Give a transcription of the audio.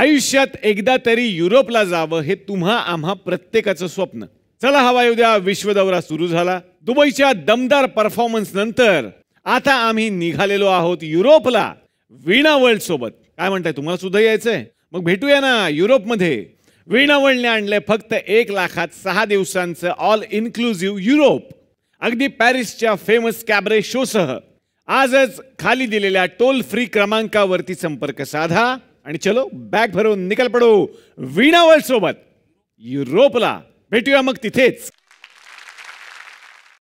आयुष्यात एकदा तरी युरोपला जावं हे तुम्हा आम्हा प्रत्येकाचं स्वप्न चला हवा उद्या विश्व दौरा सुरू झाला दुबईच्या दमदार परफॉर्मन्स नंतर आता आम्ही निघालेलो आहोत युरोपला वीणा वर्ल्ड सोबत काय म्हणताय तुम्हाला सुद्धा यायचंय मग भेटूया ना युरोपमध्ये वीणा वर्ल्डने आणलंय फक्त एक लाखात सहा दिवसांचं ऑल इन्क्लुझिव्ह युरोप अगदी पॅरिसच्या फेमस कॅबरे शोसह आजच खाली दिलेल्या टोल फ्री क्रमांकावरती संपर्क साधा आणि चलो बॅग भरून निकल पडू वीणावळ सोबत युरोपला भेटूया मग तिथेच